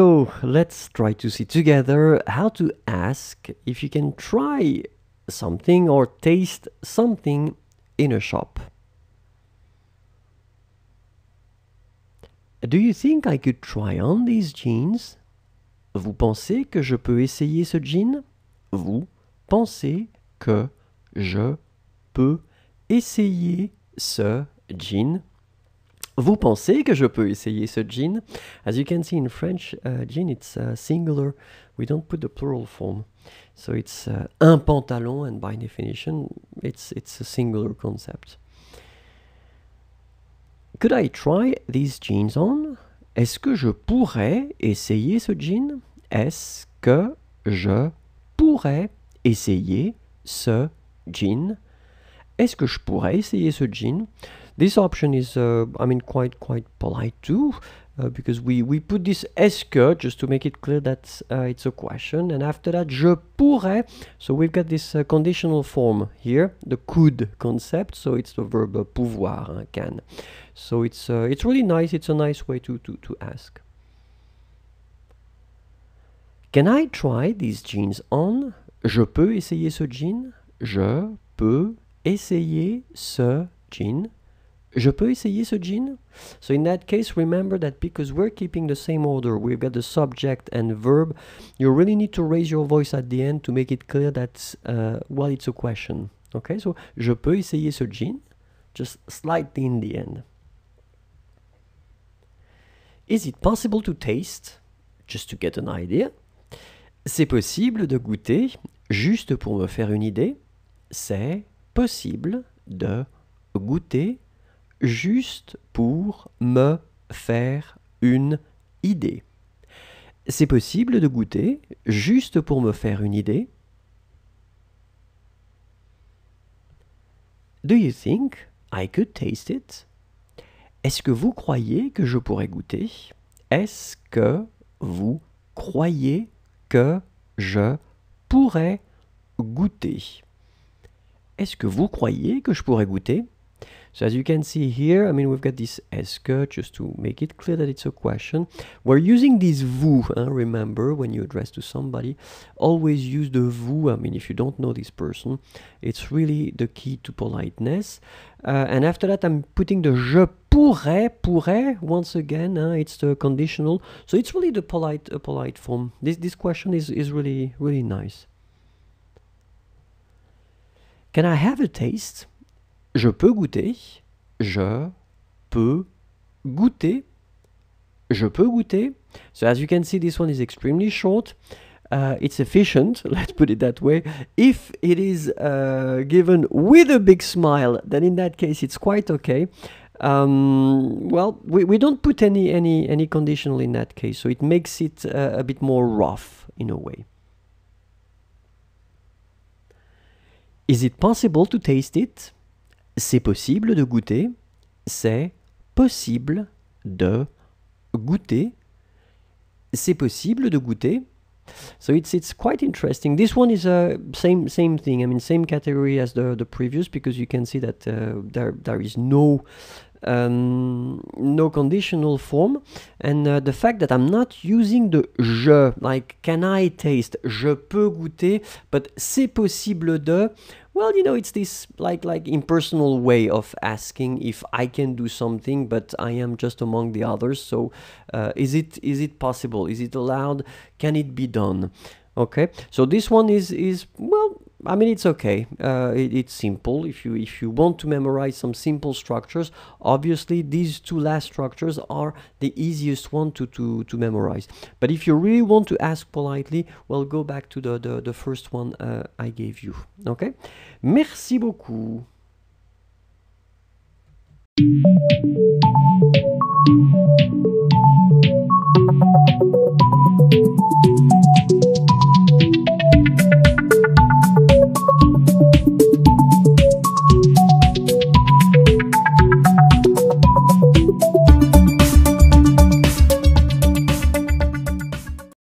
So let's try to see together how to ask if you can try something or taste something in a shop. Do you think I could try on these jeans? Vous pensez que je peux essayer ce jean? Vous pensez que je peux essayer ce jean? Vous pensez que je peux essayer ce jean? As you can see in French, jean uh, it's uh, singular. We don't put the plural form. So it's uh, un pantalon and by definition it's it's a singular concept. Could I try these jeans on? Est-ce que je pourrais essayer ce jean? Est-ce que je pourrais essayer ce jean? Est-ce que je pourrais essayer ce jean? This option is, uh, I mean, quite quite polite too, uh, because we, we put this est-ce que, just to make it clear that uh, it's a question, and after that, je pourrais, so we've got this conditional form here, the could concept, so it's the verb pouvoir, can. So it's, it's really nice, it's a nice way to, to, to ask. Can I try these jeans on? Je peux essayer ce jean? Je peux essayer ce jean? Je peux essayer ce jean? So in that case, remember that because we're keeping the same order, we've got the subject and verb, you really need to raise your voice at the end to make it clear that, uh, well, it's a question. Okay, so je peux essayer ce jean? Just slightly in the end. Is it possible to taste? Just to get an idea. C'est possible de goûter, juste pour me faire une idée. C'est possible de goûter juste pour me faire une idée. C'est possible de goûter juste pour me faire une idée Do you think I could taste it Est-ce que vous croyez que je pourrais goûter Est-ce que vous croyez que je pourrais goûter Est-ce que vous croyez que je pourrais goûter So as you can see here, I mean, we've got this SK just to make it clear that it's a question. We're using this vous, remember, when you address to somebody, always use the vous. I mean, if you don't know this person, it's really the key to politeness. Uh, and after that, I'm putting the je pourrais, pourrais, once again, it's the conditional. So it's really the polite, uh, polite form. This, this question is, is really, really nice. Can I have a taste? Je peux goûter. Je peux goûter. Je peux goûter. So as you can see, this one is extremely short. Uh, it's efficient, let's put it that way. If it is uh, given with a big smile, then in that case it's quite okay. Um, well, we, we don't put any, any, any conditional in that case, so it makes it uh, a bit more rough in a way. Is it possible to taste it? c'est possible de goûter, c'est possible de goûter, c'est possible de goûter. So it's it's quite interesting. This one is a same same thing. I mean, same category as the the previous because you can see that uh, there there is no um, no conditional form and uh, the fact that I'm not using the je, like can I taste, je peux goûter, but c'est possible de, well, you know, it's this like like impersonal way of asking if I can do something, but I am just among the others. So, uh, is it is it possible? Is it allowed? Can it be done? Okay, so this one is is well I mean, it's okay. Uh, it, it's simple. If you if you want to memorize some simple structures, obviously these two last structures are the easiest one to to to memorize. But if you really want to ask politely, well, go back to the the, the first one uh, I gave you. Okay. Merci beaucoup.